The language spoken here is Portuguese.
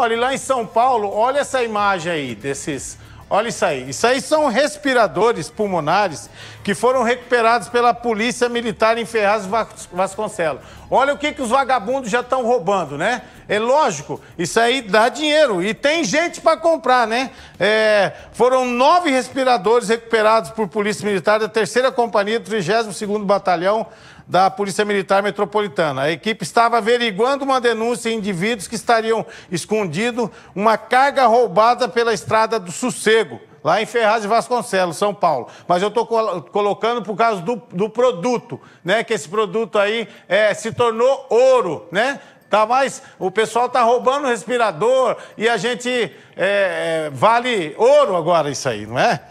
Olha, e lá em São Paulo, olha essa imagem aí desses. Olha isso aí. Isso aí são respiradores pulmonares que foram recuperados pela Polícia Militar em Ferraz Vasconcelos. Olha o que, que os vagabundos já estão roubando, né? É lógico, isso aí dá dinheiro. E tem gente para comprar, né? É, foram nove respiradores recuperados por Polícia Militar da terceira companhia do 32 Batalhão da Polícia Militar Metropolitana. A equipe estava averiguando uma denúncia em indivíduos que estariam escondido uma carga roubada pela Estrada do Sossego, lá em Ferraz de Vasconcelos, São Paulo. Mas eu estou col colocando por causa do, do, produto, né? Que esse produto aí é, se tornou ouro, né? Tá mais, o pessoal tá roubando respirador e a gente é, é, vale ouro agora isso aí, não é?